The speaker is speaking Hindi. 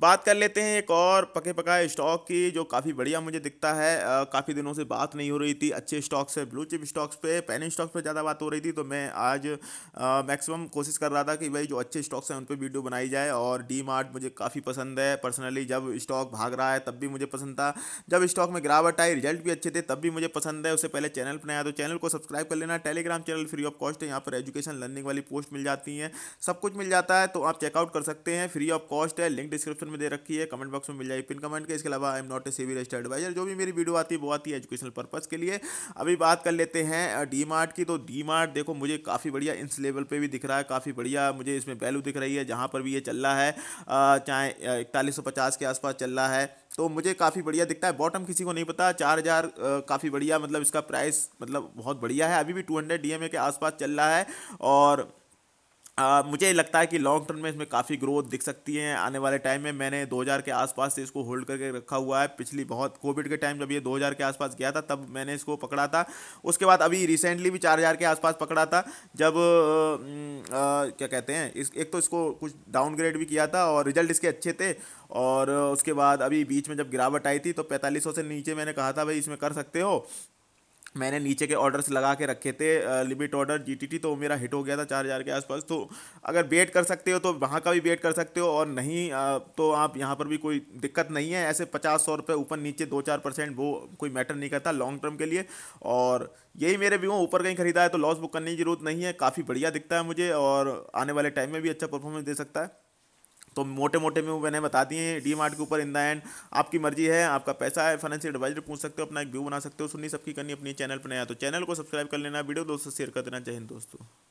बात कर लेते हैं एक और पके पकाए स्टॉक की जो काफ़ी बढ़िया मुझे दिखता है काफ़ी दिनों से बात नहीं हो रही थी अच्छे स्टॉक्स है ब्लू चिप स्टॉक्स पे पैनिंग स्टॉक्स पे ज़्यादा बात हो रही थी तो मैं आज मैक्सिमम कोशिश कर रहा था कि भाई जो अच्छे स्टॉक्स हैं उन पर वीडियो बनाई जाए और डी मुझे काफ़ी पसंद है पर्सनली जब स्टॉक भाग रहा है तब भी मुझे पसंद था जब स्टॉक में गिरावट आई रिजल्ट भी अच्छे थे तब भी मुझे पसंद है उससे पहले चैनल पर नया तो चैनल को सब्सक्राइब कर लेना Telegram channel free of cost है यहाँ पर एजुकेशन लर्निंग वाली पोस्ट मिल जाती है सब कुछ मिल जाता है तो आप चेकआउट कर सकते हैं फ्री ऑफ कॉस्ट है लिंक डिस्क्रिप्शन डिस्क्रिप्शन में दे रखी है कमेंट बॉक्स में मिल जाएगी पिन कमेंट के इसके अलावा I am not a C registered advisor जो भी मेरी वीडियो आती है वो आती है एजुकेशनल पर्पज के लिए अभी बात कर लेते हैं डी की तो डी देखो मुझे काफ़ी बढ़िया इंस लेवल पर भी दिख रहा है काफ़ी बढ़िया मुझे इसमें वैल्यू दिख रही है जहाँ पर भी ये चल रहा है चाहे इकतालीस के आसपास चल रहा है तो मुझे काफ़ी बढ़िया दिखता है बॉटम किसी को नहीं पता चार हज़ार काफ़ी बढ़िया मतलब इसका प्राइस मतलब बहुत बढ़िया है अभी भी टू हंड्रेड डी के आसपास चल रहा है और मुझे लगता है कि लॉन्ग टर्म में इसमें काफ़ी ग्रोथ दिख सकती है आने वाले टाइम में मैंने 2000 के आसपास से इसको होल्ड करके रखा हुआ है पिछली बहुत कोविड के टाइम जब ये 2000 के आसपास गया था तब मैंने इसको पकड़ा था उसके बाद अभी रिसेंटली भी 4000 के आसपास पकड़ा था जब आ, आ, क्या कहते हैं इस एक तो इसको कुछ डाउनग्रेड भी किया था और रिजल्ट इसके अच्छे थे और उसके बाद अभी बीच में जब गिरावट आई थी तो पैंतालीस से नीचे मैंने कहा था भाई इसमें कर सकते हो मैंने नीचे के ऑर्डर्स लगा के रखे थे लिमिट ऑर्डर जीटीटी तो मेरा हिट हो गया था चार हज़ार के आसपास तो अगर वेट कर सकते हो तो वहाँ का भी वेट कर सकते हो और नहीं तो आप यहाँ पर भी कोई दिक्कत नहीं है ऐसे पचास सौ रुपये ऊपर नीचे दो चार परसेंट वो कोई मैटर नहीं करता लॉन्ग टर्म के लिए और यही मेरे व्यू ऊपर कहीं खरीदा है तो लॉस बुक करने की जरूरत नहीं है काफ़ी बढ़िया दिखता है मुझे और आने वाले टाइम में भी अच्छा परफॉर्मेंस दे सकता है तो मोटे मोटे में मैंने बता दिए डी मार्ट के ऊपर इन द एंड आपकी मर्जी है आपका पैसा है फाइनेंशियल एडवाइजर पूछ सकते हो अपना एक व्यू बना सकते हो सुनी सबकी करनी अपनी चैनल पर नया तो चैनल को सब्सक्राइब कर लेना वीडियो दोस्तों शेयर कर देना चाहिए दोस्तों